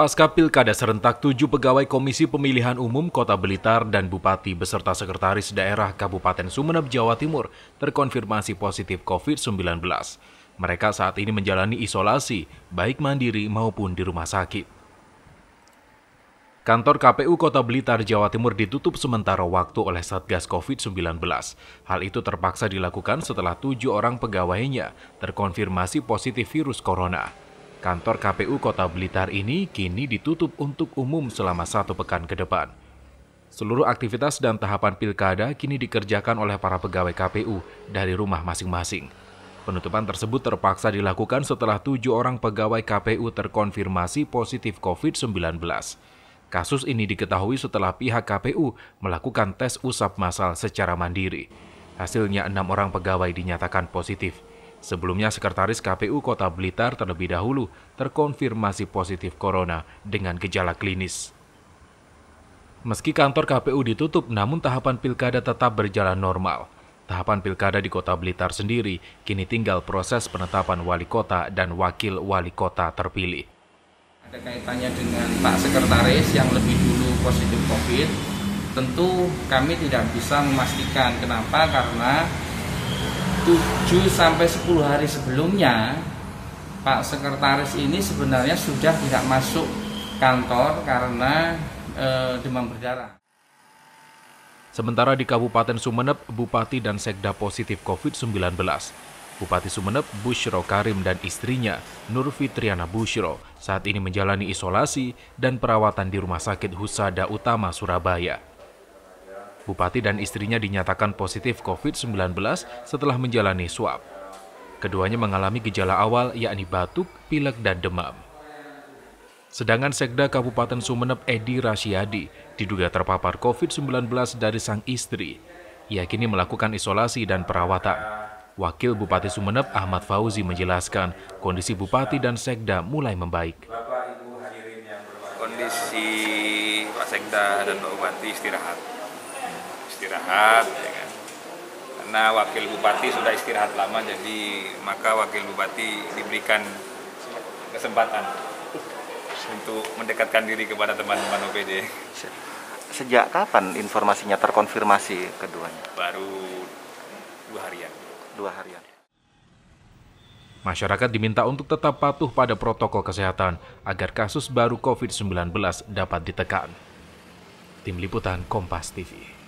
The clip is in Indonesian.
Pasca Pilkada serentak, tujuh pegawai Komisi Pemilihan Umum Kota Blitar dan Bupati beserta Sekretaris Daerah Kabupaten Sumeneb, Jawa Timur terkonfirmasi positif COVID-19. Mereka saat ini menjalani isolasi, baik mandiri maupun di rumah sakit. Kantor KPU Kota Blitar, Jawa Timur ditutup sementara waktu oleh Satgas COVID-19. Hal itu terpaksa dilakukan setelah tujuh orang pegawainya terkonfirmasi positif virus corona. Kantor KPU Kota Blitar ini kini ditutup untuk umum selama satu pekan ke depan. Seluruh aktivitas dan tahapan pilkada kini dikerjakan oleh para pegawai KPU dari rumah masing-masing. Penutupan tersebut terpaksa dilakukan setelah tujuh orang pegawai KPU terkonfirmasi positif COVID-19. Kasus ini diketahui setelah pihak KPU melakukan tes usap massal secara mandiri. Hasilnya enam orang pegawai dinyatakan positif Sebelumnya, Sekretaris KPU Kota Blitar terlebih dahulu terkonfirmasi positif corona dengan gejala klinis. Meski kantor KPU ditutup, namun tahapan pilkada tetap berjalan normal. Tahapan pilkada di Kota Blitar sendiri kini tinggal proses penetapan wali kota dan wakil wali kota terpilih. Ada kaitannya dengan Pak Sekretaris yang lebih dulu positif COVID. Tentu kami tidak bisa memastikan kenapa karena 7 sampai 10 hari sebelumnya Pak Sekretaris ini sebenarnya sudah tidak masuk kantor karena e, demam berdarah. Sementara di Kabupaten Sumeneb, Bupati dan Sekda positif COVID-19. Bupati Sumeneb Bushro Karim dan istrinya Nur Fitriana Bushro saat ini menjalani isolasi dan perawatan di Rumah Sakit Husada Utama, Surabaya. Bupati dan istrinya dinyatakan positif COVID-19 setelah menjalani swab. Keduanya mengalami gejala awal yakni batuk, pilek, dan demam. Sedangkan Sekda Kabupaten Sumeneb Edi Rasyadi diduga terpapar COVID-19 dari sang istri. Ia kini melakukan isolasi dan perawatan. Wakil Bupati Sumeneb Ahmad Fauzi menjelaskan kondisi Bupati dan Sekda mulai membaik. Kondisi Pak Sekda dan Pak Bupati istirahat istirahat ya kan? karena wakil bupati sudah istirahat lama jadi maka wakil bupati diberikan kesempatan untuk mendekatkan diri kepada teman-teman OPD sejak kapan informasinya terkonfirmasi keduanya baru dua harian dua harian Masyarakat diminta untuk tetap patuh pada protokol kesehatan agar kasus baru COVID-19 dapat ditekan. Tim Liputan Kompas TV